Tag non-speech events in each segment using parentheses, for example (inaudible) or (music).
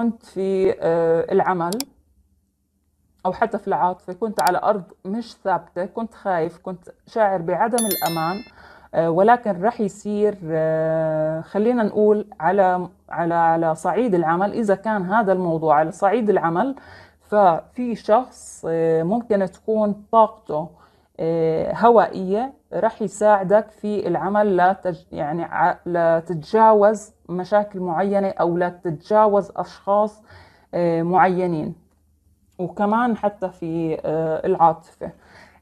كنت في آه، العمل أو حتى في العاطفة كنت على أرض مش ثابتة كنت خايف كنت شاعر بعدم الأمان آه، ولكن رح يصير آه، خلينا نقول على على على صعيد العمل إذا كان هذا الموضوع على صعيد العمل ففي شخص ممكن تكون طاقته هوائية رح يساعدك في العمل لتج يعني لتتجاوز مشاكل معينة أو لا تتجاوز أشخاص آه، معينين وكمان حتى في آه، العاطفة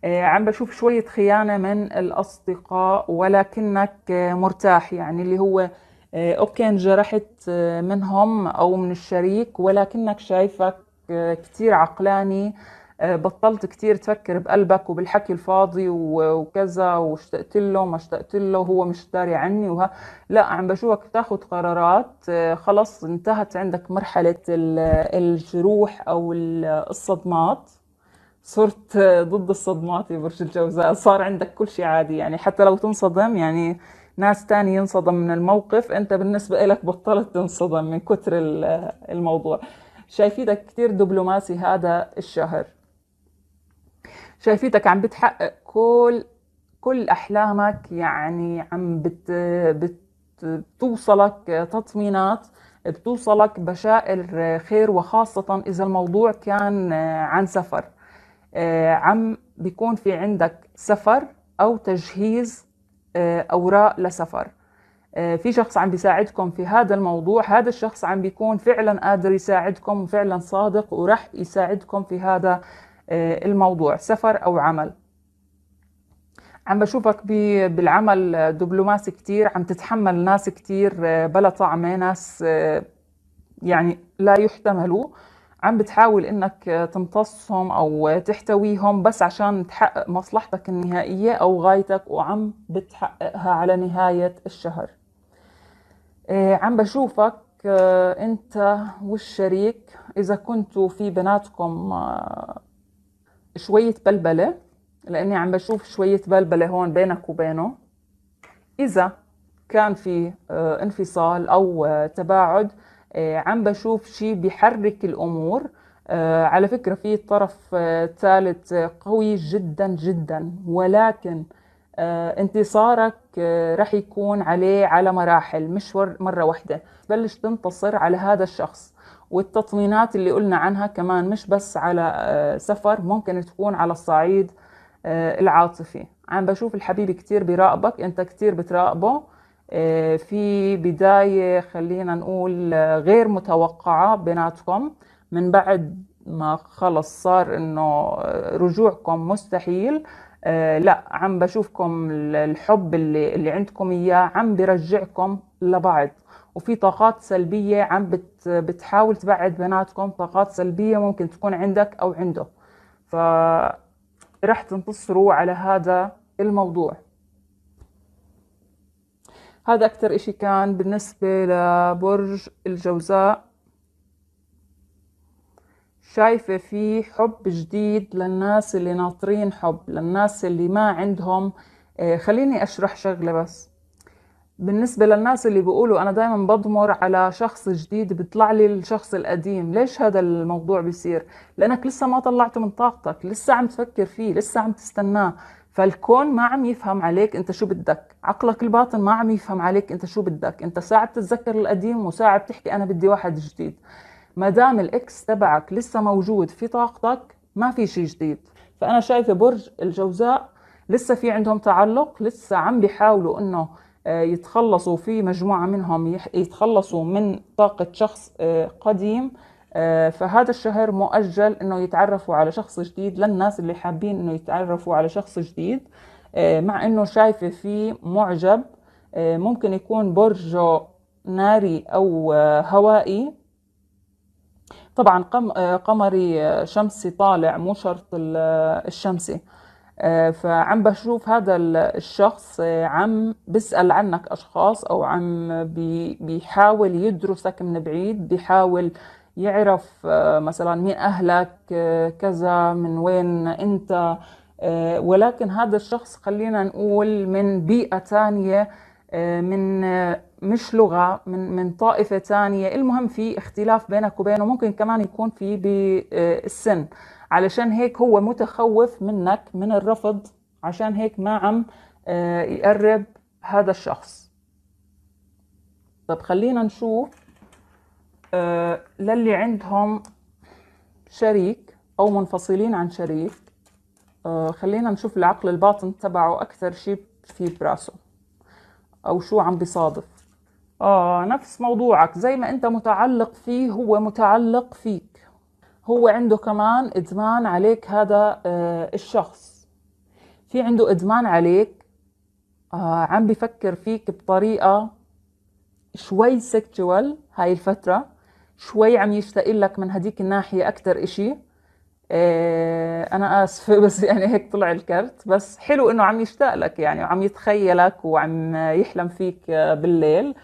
آه، عم بشوف شوية خيانة من الأصدقاء ولكنك مرتاح يعني اللي هو أوكي انجرحت منهم أو من الشريك ولكنك شايفك كتير عقلاني آه، بطلت كتير تفكر بقلبك وبالحكي الفاضي وكذا واشتقت له ما اشتقت له وهو مش داري عني وها لا عم بشوفك تاخذ قرارات آه، خلص انتهت عندك مرحلة الجروح او الصدمات صرت ضد الصدمات يا برج الجوزاء صار عندك كل شيء عادي يعني حتى لو تنصدم يعني ناس تاني ينصدم من الموقف انت بالنسبة لك بطلت تنصدم من كتر الموضوع شايفينك كتير دبلوماسي هذا الشهر شايفيتك عم بتحقق كل كل احلامك يعني عم بت, بت بتوصلك تطمينات بتوصلك بشائر خير وخاصة إذا الموضوع كان عن سفر آه، عم بيكون في عندك سفر أو تجهيز آه، أوراق لسفر آه، في شخص عم بيساعدكم في هذا الموضوع هذا الشخص عم بيكون فعلا قادر يساعدكم وفعلا صادق وراح يساعدكم في هذا آه، الموضوع سفر أو عمل عم بشوفك بالعمل آه، دبلوماسي كتير عم تتحمل ناس كتير آه، بلا طعمة ناس يعني لا يحتملوا عم بتحاول انك تمتصهم او تحتويهم بس عشان تحقق مصلحتك النهائية او غايتك وعم بتحققها على نهاية الشهر عم بشوفك انت والشريك اذا كنتوا في بناتكم شوية بلبلة لأني عم بشوف شوية بلبلة هون بينك وبينه إذا كان في آه، انفصال أو آه، تباعد آه، عم بشوف شيء بيحرك الأمور على فكرة في طرف ثالث قوي جدا جدا ولكن انتصارك رح يكون عليه على مراحل مش مرة واحدة بلش تنتصر على هذا الشخص والتطمينات اللي قلنا عنها كمان مش بس على آه، سفر ممكن تكون على الصعيد آه، العاطفي عم بشوف الحبيب كتير بيراقبك انت كتير بتراقبه آه، في بداية خلينا نقول غير متوقعة بيناتكم من بعد ما خلص صار انه رجوعكم مستحيل لا عم بشوفكم الحب اللي, اللي عندكم اياه عم برجعكم لبعض وفي طاقات سلبية عم بت بتحاول تبعد بيناتكم طاقات سلبية ممكن تكون عندك أو عنده فرح تنتصروا على هذا الموضوع هذا أكثر إشي كان بالنسبة لبرج الجوزاء شايفة في حب جديد للناس اللي ناطرين حب للناس اللي ما عندهم آه، خليني أشرح شغلة بس بالنسبة للناس اللي بيقولوا أنا دائما بضمر على شخص جديد بيطلع لي الشخص القديم ليش هذا الموضوع بيصير لأنك لسه ما طلعته من طاقتك لسه عم تفكر فيه لسه عم تستناه فالكون ما عم يفهم عليك انت شو بدك عقلك الباطن ما عم يفهم عليك انت شو بدك انت ساعة بتتذكر القديم وساعة بتحكي انا بدي واحد جديد ما دام الاكس تبعك لسه موجود في طاقتك ما في شيء جديد فانا شايفه برج الجوزاء لسه في عندهم تعلق لسه عم بيحاولوا انه آه، يتخلصوا في مجموعة منهم يتخلصوا من طاقة شخص آه، قديم آه، فهذا الشهر مؤجل انه يتعرفوا على شخص جديد للناس اللي حابين انه يتعرفوا على شخص جديد مع انه شايفة فيه معجب ممكن يكون برجه ناري او هوائي طبعا قمري شمسي طالع مو شرط الشمسي آه، فعم بشوف هذا الشخص آه، عم بيسأل عنك أشخاص أو عم بيحاول يدرسك من بعيد بيحاول يعرف آه، مثلا مين أهلك كذا من وين أنت ولكن هذا الشخص خلينا نقول من بيئة تانية من مش لغة من من طائفة تانية المهم في اختلاف بينك وبينه ممكن كمان يكون في بالسن علشان هيك هو متخوف منك من الرفض عشان هيك ما عم آه، يقرب هذا الشخص طب خلينا نشوف آه، للي عندهم شريك او منفصلين عن شريك آه، خلينا نشوف العقل الباطن تبعه اكثر شيء في براسه او شو عم بيصادف اه نفس موضوعك زي ما انت متعلق فيه هو متعلق فيك هو عنده كمان إدمان عليك هذا آه، الشخص في عنده إدمان عليك آه، عم بفكر فيك بطريقة شوي سكتشوال هاي الفترة شوي عم يشتاق لك من هديك الناحية اكثر إشي آه، أنا آسفة (laughs) بس يعني هيك طلع الكرت بس حلو إنه عم يشتاق لك يعني وعم يتخيلك وعم يحلم فيك بالليل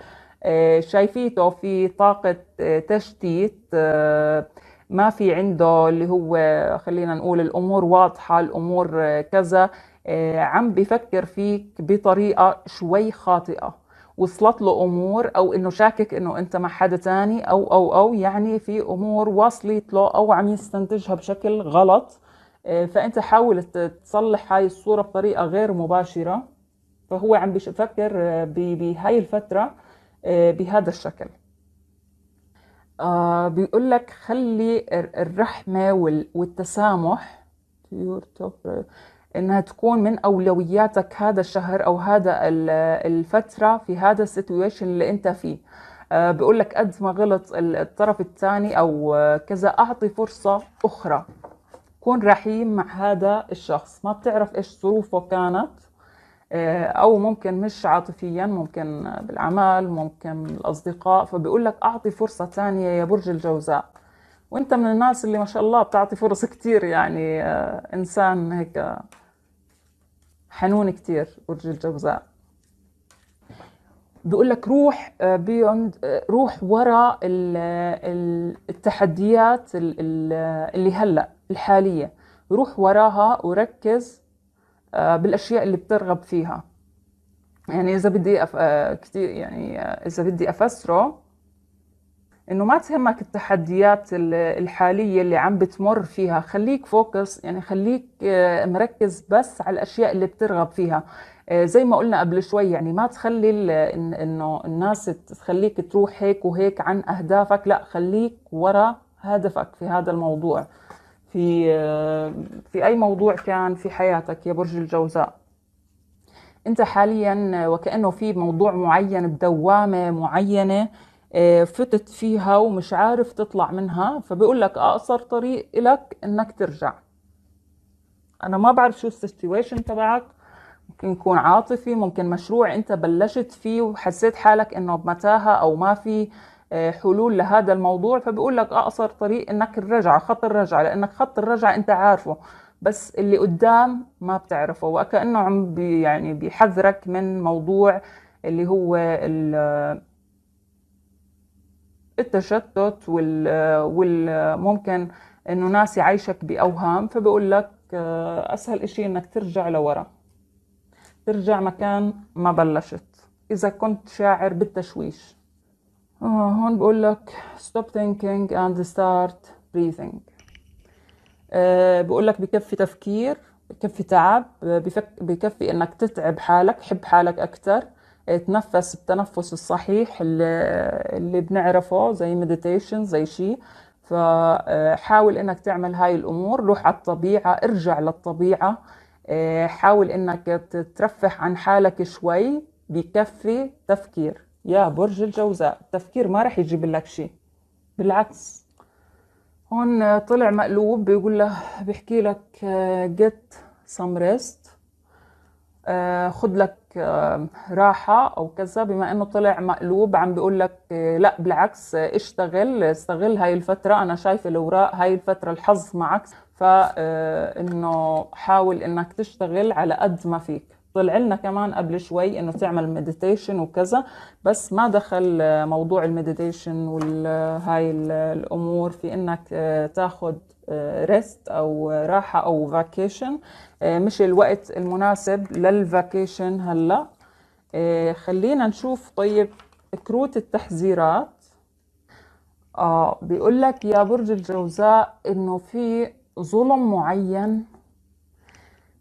شايفيته في طاقة تشتيت ما في عنده اللي هو خلينا نقول الامور واضحه الامور كذا آه، عم بفكر فيك بطريقه شوي خاطئه وصلت له امور او انه شاكك انه انت مع حدا تاني او او او يعني في امور واصلت له او عم يستنتجها بشكل غلط آه، فانت حاول تصلح هاي الصوره بطريقه غير مباشره فهو عم بفكر آه، بهاي الفتره بهذا الشكل آه، بيقول لك خلي الرحمة والتسامح انها تكون من اولوياتك هذا الشهر او هذا الفترة في هذا السيتويشن اللي انت فيه آه، بيقول لك قد ما غلط الطرف الثاني او آه، كذا اعطي فرصة اخرى كن رحيم مع هذا الشخص ما بتعرف ايش ظروفه كانت آه، او ممكن مش عاطفيا ممكن بالعمل ممكن الاصدقاء فبيقول لك اعطي فرصه ثانيه يا برج الجوزاء وانت من الناس اللي ما شاء الله بتعطي فرص كتير يعني آه، انسان هيك حنون كتير برج الجوزاء بيقول لك روح بيوند آه، روح ورا التحديات اللي هلا الحاليه روح وراها وركز آه، بالاشياء اللي بترغب فيها يعني اذا بدي أف... آه، كثير يعني آه، اذا بدي افسره انه ما تهمك التحديات الحاليه اللي عم بتمر فيها خليك فوكس يعني خليك مركز بس على الاشياء اللي بترغب فيها زي ما قلنا قبل شوي يعني ما تخلي انه الناس تخليك تروح هيك وهيك عن اهدافك لا خليك ورا هدفك في هذا الموضوع في في اي موضوع كان في حياتك يا برج الجوزاء انت حاليا وكانه في موضوع معين بدوامه معينه آه، فتت فيها ومش عارف تطلع منها فبقول لك اقصر آه، طريق لك انك ترجع انا ما بعرف شو السيتويشن تبعك ممكن يكون عاطفي ممكن مشروع انت بلشت فيه وحسيت حالك انه بمتاهه او ما في آه، حلول لهذا الموضوع فبقول لك آه، اقصر طريق انك الرجعه خط الرجعه لانك خط الرجعه انت عارفه بس اللي قدام ما بتعرفه وكانه عم بي يعني بيحذرك من موضوع اللي هو التشتت والممكن انه ناس يعيشك باوهام فبقول لك آه، اسهل اشي انك ترجع لورا ترجع مكان ما بلشت اذا كنت شاعر بالتشويش آه، هون بقول لك stop thinking and start breathing أه بقول لك بكفي تفكير بكفي تعب بفك بكفي انك تتعب حالك حب حالك اكثر تنفس التنفس الصحيح اللي, اللي بنعرفه زي مديتيشن زي شيء فحاول آه، انك تعمل هاي الامور روح على الطبيعه ارجع للطبيعه آه، حاول انك ترفه عن حالك شوي بكفي تفكير يا برج الجوزاء التفكير ما رح يجيب لك شيء بالعكس هون طلع مقلوب بيقول له بيحكي لك آه، get some rest آه، خد لك آه، راحة أو كذا بما أنه طلع مقلوب عم بيقول لك لا بالعكس اشتغل استغل هاي الفترة أنا شايفة الأوراق هاي الفترة الحظ معك فإنه حاول إنك تشتغل على قد ما فيك طلع لنا كمان قبل شوي انه تعمل مديتيشن وكذا بس ما دخل موضوع المديتيشن وهاي الامور في انك آه، تاخذ ريست آه، او راحه او فاكيشن آه، مش الوقت المناسب للفاكيشن هلا خلينا نشوف طيب كروت التحذيرات اه بيقول لك يا برج الجوزاء انه في ظلم معين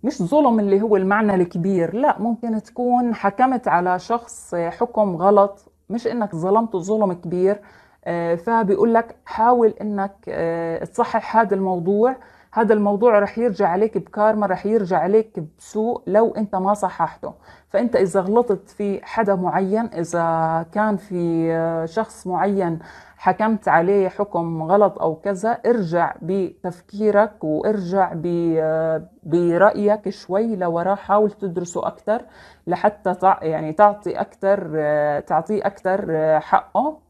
مش ظلم اللي هو المعنى الكبير لا ممكن تكون حكمت على شخص آه، حكم غلط مش انك ظلمته ظلم كبير آه، فبيقول لك حاول انك آه، تصحح هذا الموضوع هذا الموضوع رح يرجع عليك بكارما رح يرجع عليك بسوء لو انت ما صححته فانت اذا غلطت في حدا معين اذا كان في آه، شخص معين حكمت عليه حكم غلط او كذا ارجع بتفكيرك وارجع آه، برايك شوي لورا حاول تدرسه اكثر لحتى يعني تعطي اكثر آه، تعطيه اكثر حقه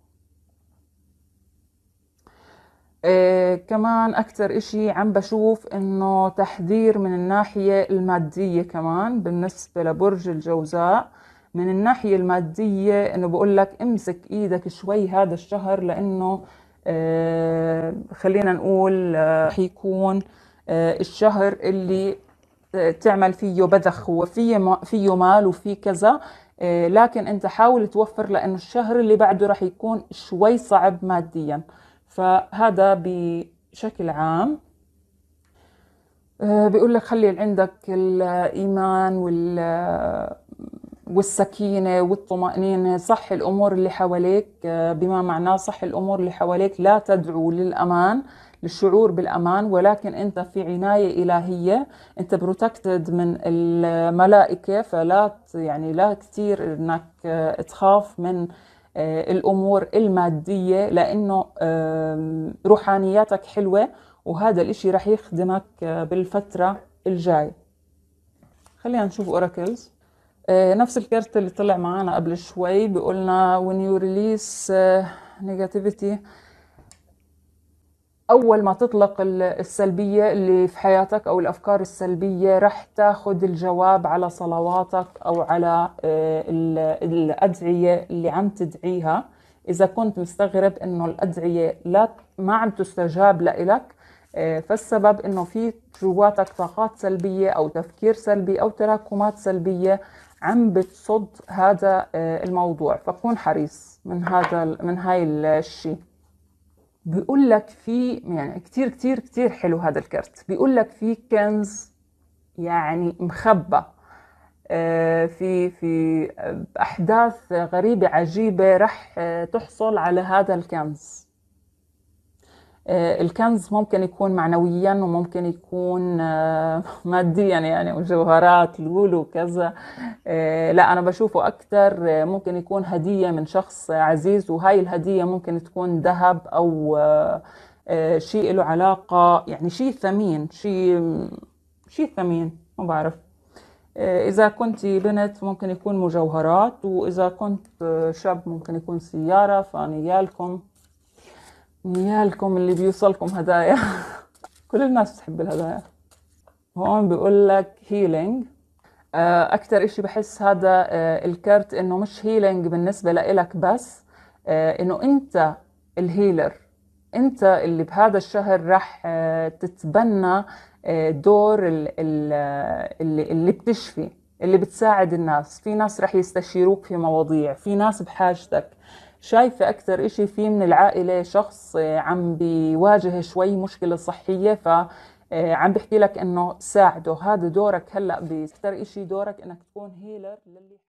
إيه كمان أكتر إشي عم بشوف إنه تحذير من الناحية المادية كمان بالنسبة لبرج الجوزاء من الناحية المادية إنه بقول لك امسك إيدك شوي هذا الشهر لأنه إيه خلينا نقول آه، رح يكون إيه الشهر اللي آه، تعمل فيه بذخ هو فيه فيه مال وفيه كذا آه، لكن انت حاول توفر لانه الشهر اللي بعده رح يكون شوي صعب ماديا فهذا بشكل عام آه، بيقول لك خلي عندك الإيمان وال والسكينة والطمأنينة صح الأمور اللي حواليك آه، بما معناه صح الأمور اللي حواليك لا تدعو للأمان للشعور بالأمان ولكن أنت في عناية إلهية أنت بروتكتد من الملائكة فلا يعني لا كثير أنك آه، تخاف من آه، الامور الماديه لانه روحانياتك حلوه وهذا الاشي رح يخدمك آه، بالفتره الجايه خلينا نشوف اوراكلز آه، نفس الكارت اللي طلع معنا قبل شوي بيقولنا when you release negativity اول ما تطلق السلبيه اللي في حياتك او الافكار السلبيه رح تاخذ الجواب على صلواتك او على آه، الادعيه اللي عم تدعيها اذا كنت مستغرب انه الادعيه لا ما عم تستجاب لك آه، فالسبب انه في جواتك طاقات سلبيه او تفكير سلبي او تراكمات سلبيه عم بتصد هذا آه، الموضوع فكون حريص من هذا من هاي الشيء بيقول لك في يعني كتير كتير كتير حلو هذا الكرت بيقول لك في كنز يعني مخبى آه، في في احداث غريبه عجيبه رح آه، تحصل على هذا الكنز آه، الكنز ممكن يكون معنويا وممكن يكون آه، (laughs) ماديا يعني مجوهرات يعني لولو كذا آه، لا انا بشوفه اكثر ممكن يكون هديه من شخص عزيز وهاي الهديه ممكن تكون ذهب او شيء له علاقه يعني شيء ثمين شيء شيء ثمين ما بعرف إذا كنت بنت ممكن يكون مجوهرات وإذا كنت شاب ممكن يكون سيارة فاني لكم نيالكم اللي بيوصلكم هدايا (laughs) كل الناس بتحب الهدايا هون بيقول لك هيلينج اكثر شيء بحس هذا آه، الكرت انه مش هيلينج بالنسبه لإلك بس آه، انه انت الهيلر انت اللي بهذا الشهر راح آه، تتبنى دور اللي, اللي بتشفي اللي بتساعد الناس في ناس راح يستشيروك في مواضيع في ناس بحاجتك شايفة أكثر إشي فيه من العائلة شخص آه، عم بيواجه شوي مشكلة صحية ف آه، عم بحكي لك انه ساعده هذا دورك هلا باكثر اشي دورك انك تكون هيلر للي